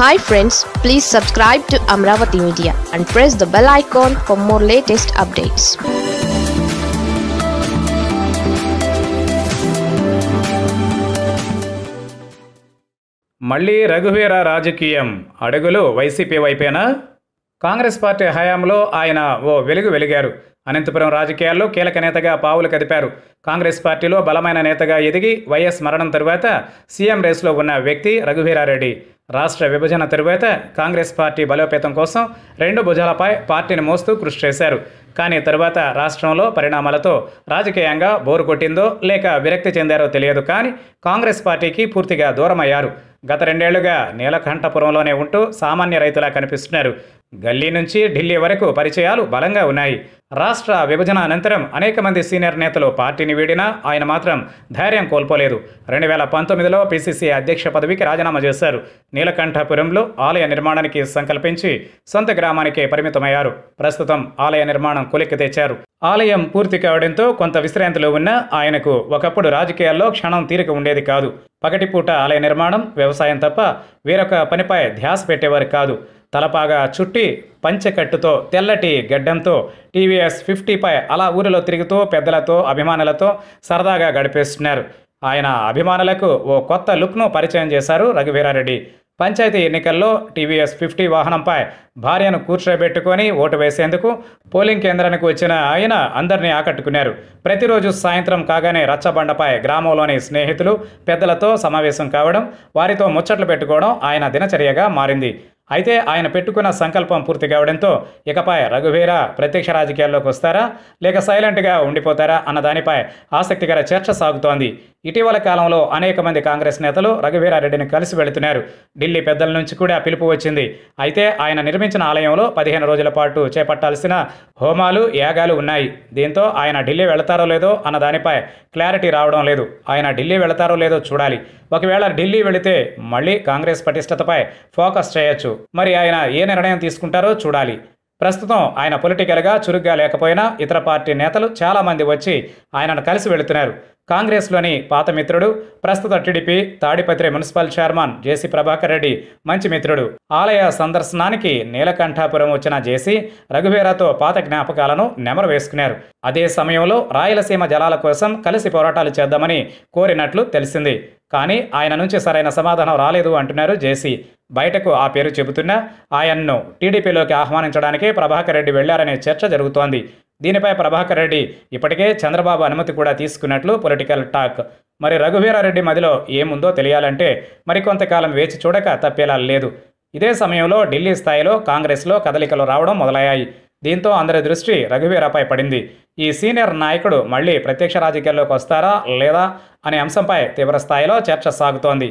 hi friends please subscribe to Amaravati media and press the bell icon for more latest updates మళ్ళీ రఘువీర రాజకీయం అడుగులు YCP వైపేనా Congress party హయాంలో ఆయన ఓ వెలుగు వెలిగారు అనంతపురం రాజకీయాల్లో కీలక నేతగా పావులు కదిపారు కాంగ్రెస్ పార్టీలో బలమైన నేతగా ఎదిగి వైఎస్ మరణం తరువాత సీఎం రేసులో ఉన్న వ్యక్తి రఘువీరారెడ్డి రాష్ట్ర విభజన తరువాత కాంగ్రెస్ పార్టీ బలోపేతం కోసం రెండు భుజాలపై పార్టీని మోస్తూ కృషి చేశారు కానీ తరువాత రాష్ట్రంలో పరిణామాలతో రాజకీయంగా బోరు కొట్టిందో లేక విరక్తి చెందారో తెలియదు కానీ కాంగ్రెస్ పార్టీకి పూర్తిగా దూరమయ్యారు గత రెండేళ్లుగా నీలకంఠపురంలోనే ఉంటూ సామాన్య రైతులా కనిపిస్తున్నారు గల్లీ నుంచి ఢిల్లీ వరకు పరిచయాలు బలంగా ఉన్నాయి రాష్ట్ర విభజన అనంతరం అనేక మంది సీనియర్ నేతలు పార్టీని వీడినా ఆయన మాత్రం ధైర్యం కోల్పోలేదు రెండు వేల పంతొమ్మిదిలో పిసిసి అధ్యక్ష పదవికి రాజీనామా చేశారు నీలకంఠపురంలో ఆలయ నిర్మాణానికి సంకల్పించి సొంత గ్రామానికే పరిమితమయ్యారు ప్రస్తుతం ఆలయ నిర్మాణం కొలిక్కి తెచ్చారు ఆలయం పూర్తి కావడంతో కొంత విశ్రాంతిలో ఉన్న ఆయనకు ఒకప్పుడు రాజకీయాల్లో క్షణం తీరిక ఉండేది కాదు పగటిపూట ఆలయ నిర్మాణం వ్యవసాయం తప్ప వేరొక పనిపై ధ్యాస పెట్టేవారు కాదు తలపాగా చుట్టి పంచెకట్టుతో తెల్లటి గడ్డంతో టీవీఎస్ ఫిఫ్టీపై అలా ఊరిలో తిరుగుతూ పెద్దలతో అభిమానులతో సరదాగా గడిపేస్తున్నారు ఆయన అభిమానులకు ఓ కొత్త లుక్ను పరిచయం చేశారు రఘువీరారెడ్డి పంచాయతీ ఎన్నికల్లో టీవీఎస్ ఫిఫ్టీ వాహనంపై భార్యను కూర్చోబెట్టుకొని ఓటు వేసేందుకు పోలింగ్ కేంద్రానికి వచ్చిన ఆయన అందరినీ ఆకట్టుకున్నారు ప్రతిరోజు సాయంత్రం కాగానే రచ్చబండపై గ్రామంలోని స్నేహితులు పెద్దలతో సమావేశం కావడం వారితో ముచ్చట్లు పెట్టుకోవడం ఆయన దినచర్యగా మారింది అయితే ఆయన పెట్టుకున్న సంకల్పం పూర్తి కావడంతో ఇకపై రఘువీర ప్రత్యక్ష రాజకీయాల్లోకి వస్తారా లేక సైలెంట్గా ఉండిపోతారా అన్న దానిపై ఆసక్తికర చర్చ సాగుతోంది ఇటీవల కాలంలో అనేక మంది కాంగ్రెస్ నేతలు రఘువీరారెడ్డిని కలిసి వెళుతున్నారు ఢిల్లీ పెద్దల నుంచి కూడా పిలుపు వచ్చింది అయితే ఆయన నిర్మించిన ఆలయంలో పదిహేను రోజుల పాటు చేపట్టాల్సిన హోమాలు యాగాలు ఉన్నాయి దీంతో ఆయన ఢిల్లీ వెళతారో లేదో అన్న దానిపై క్లారిటీ రావడం లేదు ఆయన ఢిల్లీ వెళతారో లేదో చూడాలి ఒకవేళ ఢిల్లీ వెళితే మళ్ళీ కాంగ్రెస్ పటిష్టతపై ఫోకస్ చేయొచ్చు మరి ఆయన ఏ నిర్ణయం తీసుకుంటారో చూడాలి ప్రస్తుతం ఆయన పొలిటికల్గా చురుగ్గా లేకపోయినా ఇతర పార్టీ నేతలు చాలామంది వచ్చి ఆయనను కలిసి వెళుతున్నారు కాంగ్రెస్లోని పాత మిత్రుడు ప్రస్తుత TDP Tadipatri municipal chairman J C Prabhakar Reddy మంచి మిత్రుడు ఆలయ సందర్శనానికి నీలకంఠాపురం వచ్చిన జేసీ రఘువీరాతో పాత జ్ఞాపకాలను నెమరు వేసుకున్నారు అదే సమయంలో రాయలసీమ జలాల కోసం కలిసి పోరాటాలు చేద్దామని కోరినట్లు తెలిసింది కానీ ఆయన నుంచి సరైన సమాధానం రాలేదు అంటున్నారు జేసీ బయటకు ఆ పేరు చెబుతున్నా ఆయన్ను టీడీపీలోకి ఆహ్వానించడానికి ప్రభాకర్ రెడ్డి వెళ్లారనే చర్చ జరుగుతోంది దీనిపై ప్రభాకర్ రెడ్డి ఇప్పటికే చంద్రబాబు అనుమతి కూడా తీసుకున్నట్లు పొలిటికల్ టాక్ మరి రఘువీరారెడ్డి మదిలో ఏముందో తెలియాలంటే మరికొంతకాలం వేచి చూడక తప్పేలా లేదు ఇదే సమయంలో ఢిల్లీ స్థాయిలో కాంగ్రెస్లో కదలికలు రావడం మొదలయ్యాయి దీంతో అందరి దృష్టి రఘువీరాపై పడింది ఈ సీనియర్ నాయకుడు మళ్ళీ ప్రత్యక్ష రాజకీయాల్లోకి వస్తారా లేదా అనే అంశంపై తీవ్రస్థాయిలో చర్చ సాగుతోంది